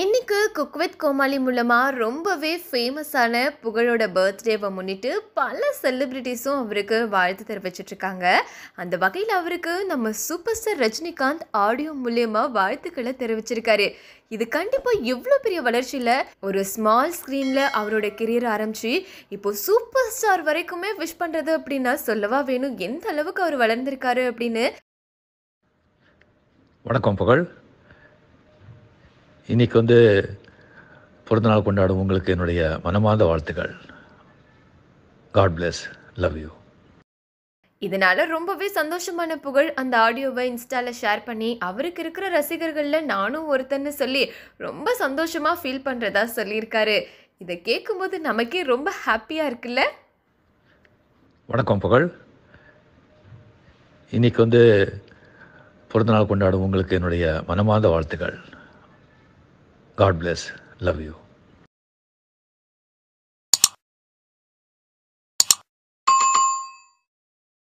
இன்னைக்கு cook with கோமாளி மூலமாக ரொம்பவே ஃபேமஸான புகழோட பர்த்டேவை முன்னிட்டு பல செலிப்ரிட்டிஸும் அவருக்கு வாழ்த்து தெரிவிச்சிட்ருக்காங்க அந்த வகையில் அவருக்கு நம்ம சூப்பர் ஸ்டார் ரஜினிகாந்த் ஆடியோ மூலியமாக வாழ்த்துக்களை தெரிவிச்சிருக்காரு இது கண்டிப்பாக எவ்வளோ பெரிய வளர்ச்சியில் ஒரு ஸ்மால் ஸ்க்ரீனில் அவரோட கெரியர் ஆரம்பித்து இப்போ சூப்பர் ஸ்டார் வரைக்குமே விஷ் பண்ணுறது அப்படின்னா சொல்லவா வேணும் எந்த அளவுக்கு அவர் வளர்ந்துருக்காரு அப்படின்னு வணக்கம் புகழ் இன்றைக்கி வந்து பிறந்தநாள் கொண்டாடும் உங்களுக்கு என்னுடைய மனமார்ந்த வாழ்த்துக்கள் காட் பிளஸ் லவ் யூ இதனால ரொம்பவே சந்தோஷமான புகழ் அந்த ஆடியோவை இன்ஸ்டாவில் ஷேர் பண்ணி அவருக்கு இருக்கிற ரசிகர்களில் நானும் ஒருத்தன்னு சொல்லி ரொம்ப சந்தோஷமாக ஃபீல் பண்ணுறதா சொல்லியிருக்காரு இதை கேட்கும்போது நமக்கே ரொம்ப ஹாப்பியாக இருக்குல்ல வணக்கம் புகழ் இன்னைக்கு வந்து பிறந்தநாள் கொண்டாடும் உங்களுக்கு என்னுடைய மனமார்ந்த வாழ்த்துக்கள் God bless. Love you.